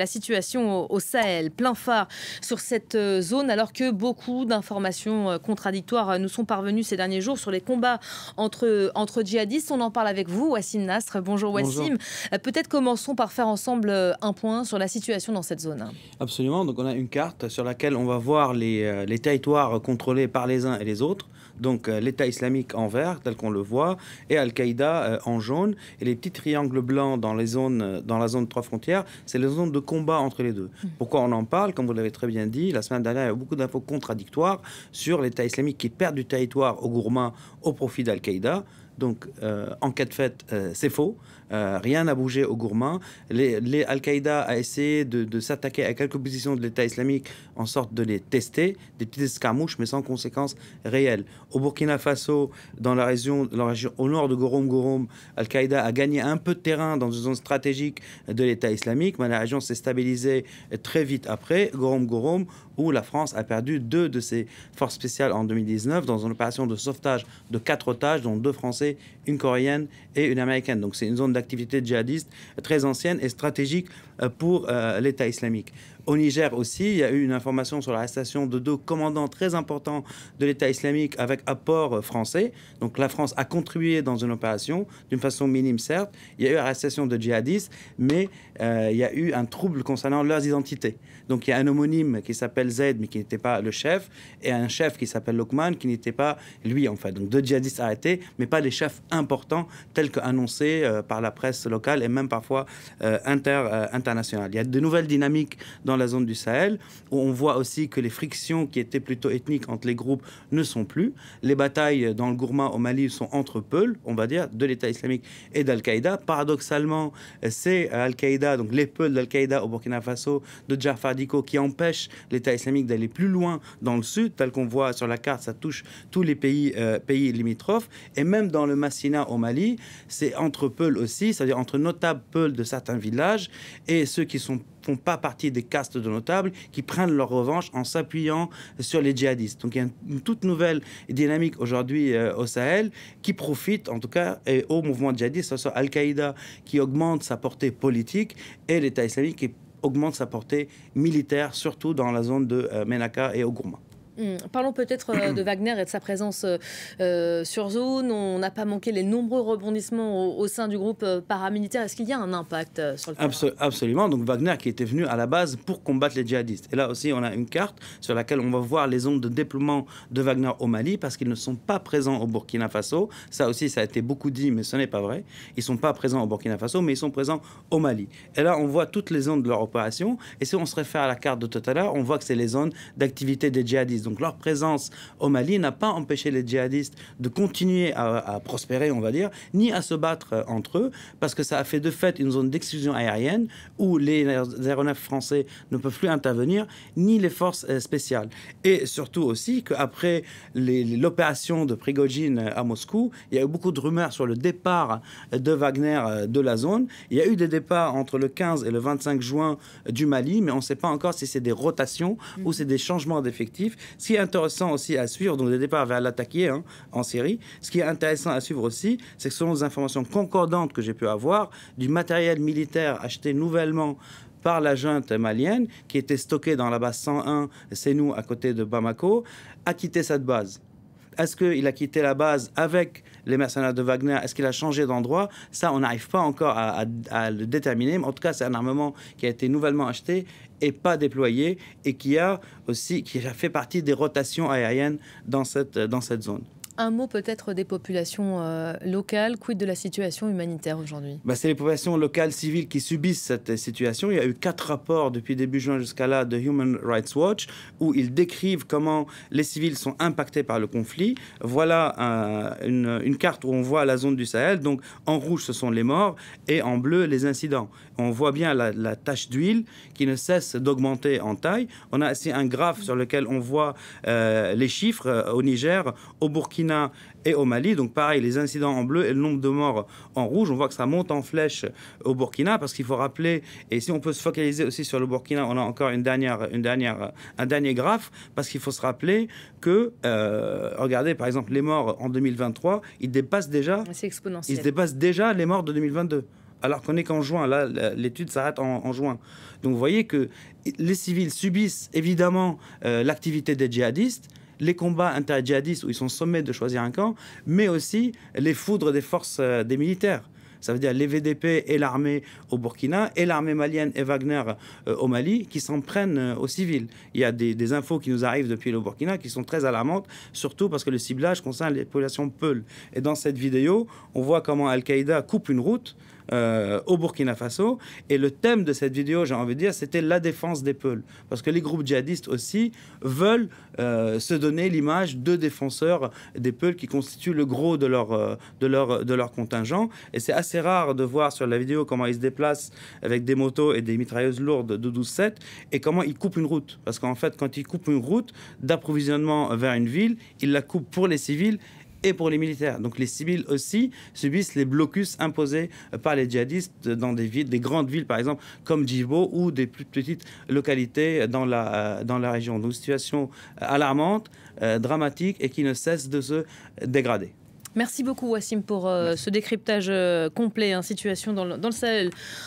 La situation au Sahel, plein phare sur cette euh, zone, alors que beaucoup d'informations euh, contradictoires euh, nous sont parvenues ces derniers jours sur les combats entre, entre djihadistes. On en parle avec vous, Wassim Nasr. Bonjour Wassim. Peut-être commençons par faire ensemble un point sur la situation dans cette zone. Absolument. Donc on a une carte sur laquelle on va voir les, les territoires contrôlés par les uns et les autres. Donc l'État islamique en vert, tel qu'on le voit, et Al-Qaïda en jaune. Et les petits triangles blancs dans, les zones, dans la zone de trois frontières, c'est les zones de combat entre les deux. Mm. Pourquoi on en parle Comme vous l'avez très bien dit, la semaine dernière, il y a eu beaucoup d'infos contradictoires sur l'État islamique qui perd du territoire aux gourmands au profit d'Al-Qaïda. Donc, euh, en cas de euh, c'est faux. Euh, rien n'a bougé aux gourmands. Les, Al-Qaïda a essayé de, s'attaquer à quelques positions de l'État islamique en sorte de les tester, des petites escarmouches, mais sans conséquences réelles. Au Burkina Faso, dans la région, la région au nord de Gorom Gorom, Al-Qaïda a gagné un peu de terrain dans une zone stratégique de l'État islamique, mais la région s'est stabilisée très vite après. Gorom Gorom, où la France a perdu deux de ses forces spéciales en 2019 dans une opération de sauvetage de quatre otages, dont deux Français une coréenne et une américaine. Donc c'est une zone d'activité djihadiste très ancienne et stratégique euh, pour euh, l'État islamique. Au Niger aussi, il y a eu une information sur l'arrestation de deux commandants très importants de l'État islamique avec apport euh, français. Donc la France a contribué dans une opération, d'une façon minime certes. Il y a eu arrestation de djihadistes, mais il y a eu un trouble concernant leurs identités. Donc il y a un homonyme qui s'appelle Z mais qui n'était pas le chef, et un chef qui s'appelle Lokman, qui n'était pas lui en fait. Donc deux djihadistes arrêtés, mais pas les chefs importants tels qu'annoncés euh, par la presse locale et même parfois euh, inter, euh, internationale. Il y a de nouvelles dynamiques dans la zone du Sahel où on voit aussi que les frictions qui étaient plutôt ethniques entre les groupes ne sont plus. Les batailles dans le Gourma au Mali sont entre peuls, on va dire, de l'État islamique et d'Al-Qaïda. Paradoxalement, c'est Al-Qaïda, donc les peuls d'Al-Qaïda au Burkina Faso, de Jafar Diko, qui empêchent l'État islamique d'aller plus loin dans le sud, tel qu'on voit sur la carte, ça touche tous les pays, pays limitrophes, et même dans le Massina au Mali, c'est entre peuls aussi, c'est-à-dire entre notables peuls de certains villages et ceux qui ne font pas partie des castes de notables, qui prennent leur revanche en s'appuyant sur les djihadistes. Donc il y a une toute nouvelle dynamique aujourd'hui euh, au Sahel qui profite en tout cas et au mouvement djihadiste, à soit Al-Qaïda qui augmente sa portée politique et l'État islamique qui augmente sa portée militaire, surtout dans la zone de ménaka euh, Menaka et au Gourma. Hmm, parlons peut-être euh, de Wagner et de sa présence euh, euh, sur zone. On n'a pas manqué les nombreux rebondissements au, sein du groupe paramilitaire. Est-ce qu'il y a un impact sur le terrain Absolument. Donc Wagner qui était venu à la base pour combattre les djihadistes. Et là aussi, on a une carte sur laquelle on va voir les zones de déploiement de Wagner au Mali parce qu'ils ne sont pas présents au Burkina Faso. Ça aussi, ça a été beaucoup dit, mais ce n'est pas vrai. Ils ne sont pas présents au Burkina Faso, mais ils sont présents au Mali. Et là, on voit toutes les zones de leur opération. Et si on se réfère à la carte de Totala, on voit que c'est les zones d'activité des djihadistes. Donc leur présence au Mali n'a pas empêché les djihadistes de continuer à, prospérer, on va dire, ni à se battre euh, entre eux, parce que ça a fait de fait une zone d'exclusion aérienne où les aéronefs français ne peuvent plus intervenir, ni les forces euh, spéciales. Et surtout aussi qu'après l'opération de Prigogine euh, à Moscou, il y a eu beaucoup de rumeurs sur le départ de Wagner de la zone. Il y a eu des départs entre le 15 et le 25 juin du Mali, mais on ne sait pas encore si c'est des rotations ou mm-hmm. c'est des changements d'effectifs. Ce qui est intéressant aussi à suivre, donc le départ vers l'attaquer hein, en Syrie, ce qui est intéressant à suivre aussi, c'est que selon les informations concordantes que j'ai pu avoir, du matériel militaire acheté nouvellement par la junte malienne, qui était stocké dans la base 101, c'est nous, à côté de Bamako, a quitté cette base. Est-ce qu'il a quitté la base avec les mercenaires de Wagner Est-ce qu'il a changé d'endroit Ça, on n'arrive pas encore à, le déterminer. Mais en tout cas, c'est un armement qui a été nouvellement acheté et pas déployé et qui a aussi qui fait partie des rotations aériennes dans cette zone. Un mot peut-être des populations euh, locales. Quid de la situation humanitaire aujourd'hui bah, C'est les populations locales civiles qui subissent cette situation. Il y a eu quatre rapports depuis début juin jusqu'à là de Human Rights Watch où ils décrivent comment les civils sont impactés par le conflit. Voilà euh, une, carte où on voit la zone du Sahel. Donc en rouge, ce sont les morts et en bleu, les incidents. On voit bien la, tache d'huile qui ne cesse d'augmenter en taille. On a aussi un graphe sur lequel on voit euh, les chiffres au Niger, au Burkina et au Mali. Donc pareil, les incidents en bleu et le nombre de morts en rouge, on voit que ça monte en flèche au Burkina parce qu'il faut rappeler, et si on peut se focaliser aussi sur le Burkina, on a encore une dernière, une dernière, un dernier graphe parce qu'il faut se rappeler que, euh, regardez par exemple les morts en 2023, ils dépassent déjà, ils dépassent déjà les morts de 2022 alors qu'on est qu'en juin. Là, l'étude s'arrête en, juin. Donc vous voyez que les civils subissent évidemment euh, l'activité des djihadistes, les combats inter où ils sont sommés de choisir un camp, mais aussi les foudres des forces euh, des militaires. Ça veut dire les VDP et l'armée au Burkina et l'armée malienne et Wagner euh, au Mali qui s'en prennent euh, aux civils. Il y a des, des, infos qui nous arrivent depuis le Burkina qui sont très alarmantes, surtout parce que le ciblage concerne les populations Peul. Et dans cette vidéo, on voit comment Al-Qaïda coupe une route euh, au Burkina Faso. Et le thème de cette vidéo, j'ai envie de dire, c'était la défense des Peuls. Parce que les groupes djihadistes aussi veulent euh, se donner l'image de défenseurs des Peuls qui constituent le gros de leur, euh, de de leur contingent. Et c'est assez rare de voir sur la vidéo comment ils se déplacent avec des motos et des mitrailleuses lourdes de 12-7 et comment ils coupent une route. Parce qu'en fait, quand ils coupent une route d'approvisionnement vers une ville, ils la coupent pour les civils et pour les militaires. Donc les civils aussi subissent les blocus imposés par les djihadistes dans des villes, des grandes villes par exemple comme Djibo ou des plus petites localités dans la, euh, dans la région. Donc situation euh, alarmante, euh, dramatique et qui ne cesse de se dégrader. Merci beaucoup Wassim pour ce décryptage complet, hein, situation dans le Sahel.